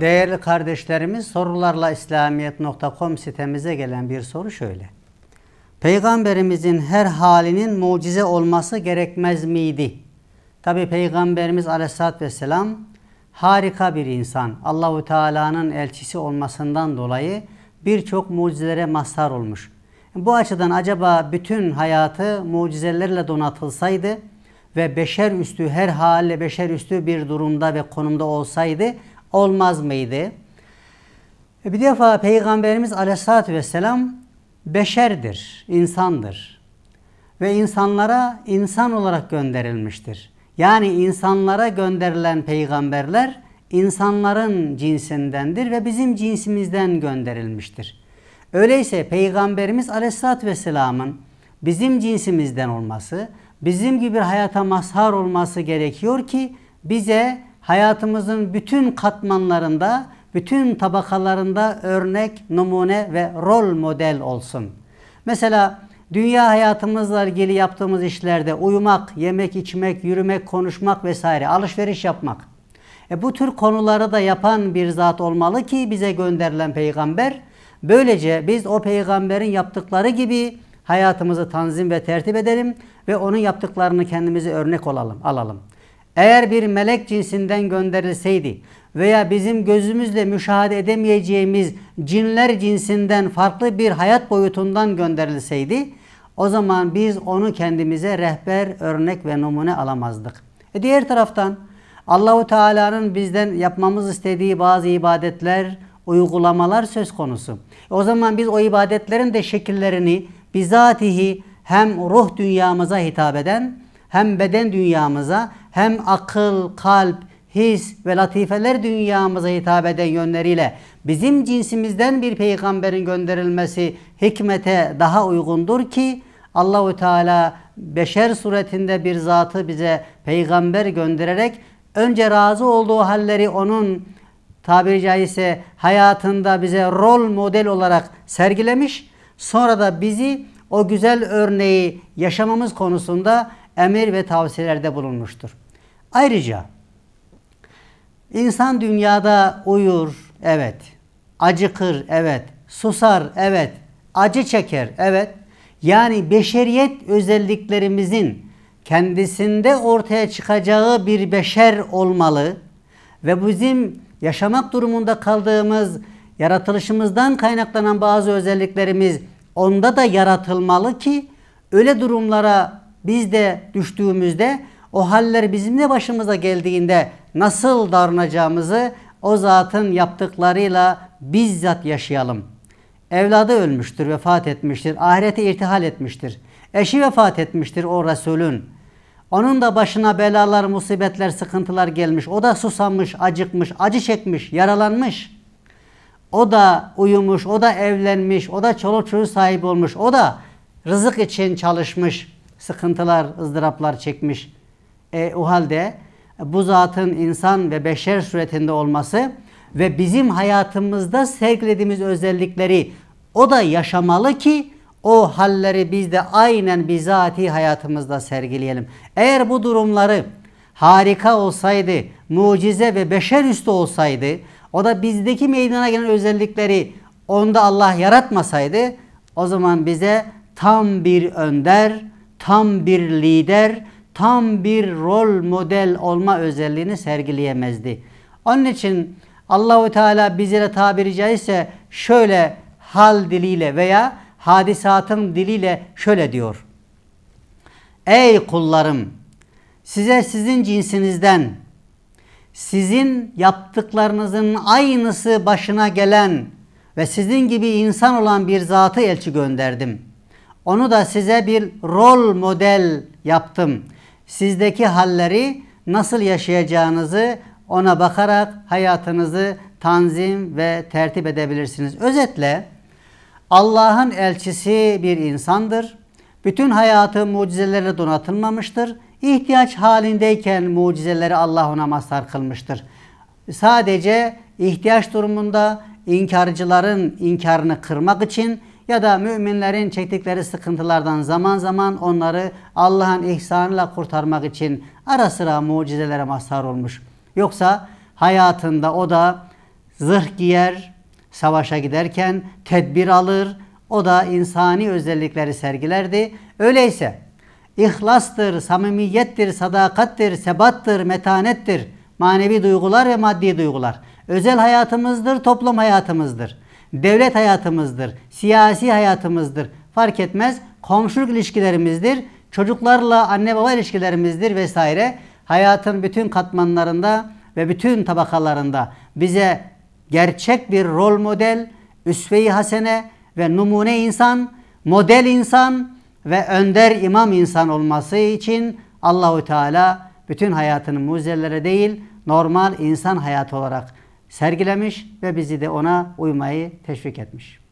Değerli kardeşlerimiz sorularla İslamiyet.com sitemize gelen bir soru şöyle. Peygamberimizin her halinin mucize olması gerekmez miydi? Tabi Peygamberimiz aleyhissalatü vesselam harika bir insan. Allahu Teala'nın elçisi olmasından dolayı birçok mucizelere mazhar olmuş. Bu açıdan acaba bütün hayatı mucizelerle donatılsaydı ve beşer üstü her haliyle beşer üstü bir durumda ve konumda olsaydı olmaz mıydı? E, bir defa Peygamberimiz Aleyhisselatü vesselam beşerdir, insandır. Ve insanlara insan olarak gönderilmiştir. Yani insanlara gönderilen peygamberler insanların cinsindendir ve bizim cinsimizden gönderilmiştir. Öyleyse Peygamberimiz Aleyhisselatü Vesselam'ın bizim cinsimizden olması, bizim gibi hayata mazhar olması gerekiyor ki bize hayatımızın bütün katmanlarında, bütün tabakalarında örnek, numune ve rol model olsun. Mesela dünya hayatımızla ilgili yaptığımız işlerde uyumak, yemek, içmek, yürümek, konuşmak vesaire, alışveriş yapmak. E bu tür konuları da yapan bir zat olmalı ki bize gönderilen peygamber. Böylece biz o peygamberin yaptıkları gibi hayatımızı tanzim ve tertip edelim ve onun yaptıklarını kendimize örnek olalım, alalım. Eğer bir melek cinsinden gönderilseydi veya bizim gözümüzle müşahede edemeyeceğimiz cinler cinsinden farklı bir hayat boyutundan gönderilseydi o zaman biz onu kendimize rehber, örnek ve numune alamazdık. E diğer taraftan Allahu Teala'nın bizden yapmamız istediği bazı ibadetler, uygulamalar söz konusu. o zaman biz o ibadetlerin de şekillerini bizatihi hem ruh dünyamıza hitap eden hem beden dünyamıza hem akıl, kalp, his ve latifeler dünyamıza hitap eden yönleriyle bizim cinsimizden bir peygamberin gönderilmesi hikmete daha uygundur ki Allahu Teala beşer suretinde bir zatı bize peygamber göndererek önce razı olduğu halleri onun tabiri caizse hayatında bize rol model olarak sergilemiş. Sonra da bizi o güzel örneği yaşamamız konusunda emir ve tavsiyelerde bulunmuştur. Ayrıca insan dünyada uyur, evet. Acıkır, evet. Susar, evet. Acı çeker, evet. Yani beşeriyet özelliklerimizin kendisinde ortaya çıkacağı bir beşer olmalı ve bizim yaşamak durumunda kaldığımız yaratılışımızdan kaynaklanan bazı özelliklerimiz onda da yaratılmalı ki öyle durumlara biz de düştüğümüzde o haller bizim de başımıza geldiğinde nasıl davranacağımızı o zatın yaptıklarıyla bizzat yaşayalım. Evladı ölmüştür, vefat etmiştir, ahirete irtihal etmiştir. Eşi vefat etmiştir o Resulün. Onun da başına belalar, musibetler, sıkıntılar gelmiş. O da susamış, acıkmış, acı çekmiş, yaralanmış. O da uyumuş, o da evlenmiş, o da çoluk çocuğu sahibi olmuş. O da rızık için çalışmış, sıkıntılar, ızdıraplar çekmiş e, o halde bu zatın insan ve beşer suretinde olması ve bizim hayatımızda sergilediğimiz özellikleri o da yaşamalı ki o halleri biz de aynen bizatihi hayatımızda sergileyelim. Eğer bu durumları harika olsaydı, mucize ve beşer üstü olsaydı, o da bizdeki meydana gelen özellikleri onda Allah yaratmasaydı, o zaman bize tam bir önder, tam bir lider, tam bir rol model olma özelliğini sergileyemezdi. Onun için Allahu Teala bizlere tabiri caizse şöyle hal diliyle veya hadisatın diliyle şöyle diyor. Ey kullarım size sizin cinsinizden sizin yaptıklarınızın aynısı başına gelen ve sizin gibi insan olan bir zatı elçi gönderdim. Onu da size bir rol model yaptım sizdeki halleri nasıl yaşayacağınızı ona bakarak hayatınızı tanzim ve tertip edebilirsiniz. Özetle Allah'ın elçisi bir insandır. Bütün hayatı mucizelere donatılmamıştır. İhtiyaç halindeyken mucizeleri Allah ona mazhar kılmıştır. Sadece ihtiyaç durumunda inkarcıların inkarını kırmak için ya da müminlerin çektikleri sıkıntılardan zaman zaman onları Allah'ın ihsanıyla kurtarmak için ara sıra mucizelere mazhar olmuş. Yoksa hayatında o da zırh giyer, savaşa giderken tedbir alır, o da insani özellikleri sergilerdi. Öyleyse ihlastır, samimiyettir, sadakattir, sebattır, metanettir. Manevi duygular ve maddi duygular. Özel hayatımızdır, toplum hayatımızdır devlet hayatımızdır, siyasi hayatımızdır, fark etmez komşuluk ilişkilerimizdir, çocuklarla anne baba ilişkilerimizdir vesaire. Hayatın bütün katmanlarında ve bütün tabakalarında bize gerçek bir rol model, üsve-i hasene ve numune insan, model insan ve önder imam insan olması için Allahu Teala bütün hayatını muzellere değil normal insan hayatı olarak sergilemiş ve bizi de ona uymayı teşvik etmiş.